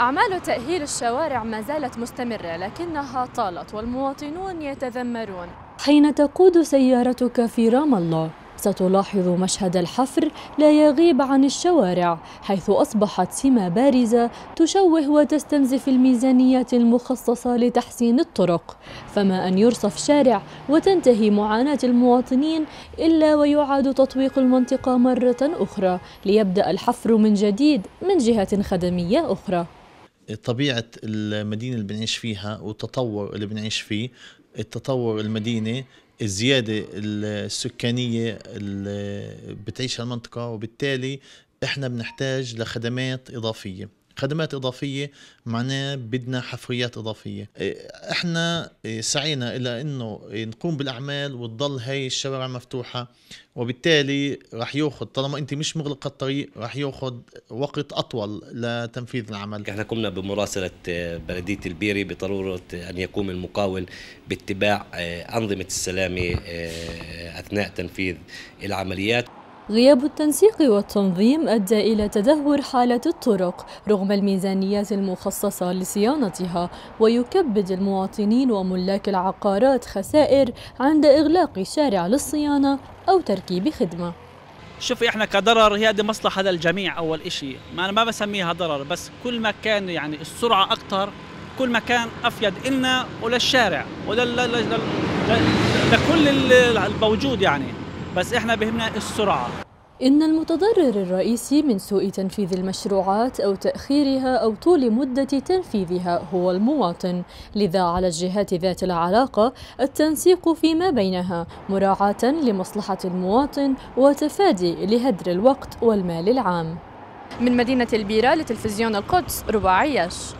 أعمال تأهيل الشوارع ما زالت مستمرة لكنها طالت والمواطنون يتذمرون حين تقود سيارتك في رام الله ستلاحظ مشهد الحفر لا يغيب عن الشوارع حيث أصبحت سمة بارزة تشوه وتستنزف الميزانيات المخصصة لتحسين الطرق فما أن يرصف شارع وتنتهي معاناة المواطنين إلا ويعاد تطويق المنطقة مرة أخرى ليبدأ الحفر من جديد من جهة خدمية أخرى طبيعه المدينه اللي بنعيش فيها والتطور اللي بنعيش فيه التطور المدينه الزياده السكانيه اللي بتعيشها المنطقه وبالتالي احنا بنحتاج لخدمات اضافيه خدمات اضافيه معناه بدنا حفريات اضافيه إيه، احنا إيه، سعينا الى انه إيه، نقوم بالاعمال وتضل هاي الشوارع مفتوحه وبالتالي رح ياخذ طالما انت مش مغلقه الطريق رح ياخذ وقت اطول لتنفيذ العمل احنا قمنا بمراسله آه، بلديه البيري بضروره ان يقوم المقاول باتباع آه، انظمه السلامه آه، اثناء تنفيذ العمليات غياب التنسيق والتنظيم أدى إلى تدهور حالة الطرق رغم الميزانيات المخصصة لصيانتها ويكبد المواطنين وملاك العقارات خسائر عند إغلاق شارع للصيانة أو تركيب خدمة شوفي احنا كضرر هي دي مصلحه للجميع اول شيء ما انا ما بسميها ضرر بس كل ما كان يعني السرعه اكثر كل ما كان افيد إلنا وللشارع ولكل الموجود يعني بس احنا بهمنا السرعه إن المتضرر الرئيسي من سوء تنفيذ المشروعات أو تأخيرها أو طول مدة تنفيذها هو المواطن، لذا على الجهات ذات العلاقة التنسيق فيما بينها مراعاة لمصلحة المواطن وتفادي لهدر الوقت والمال العام. من مدينة البيرة لتلفزيون القدس رباعيش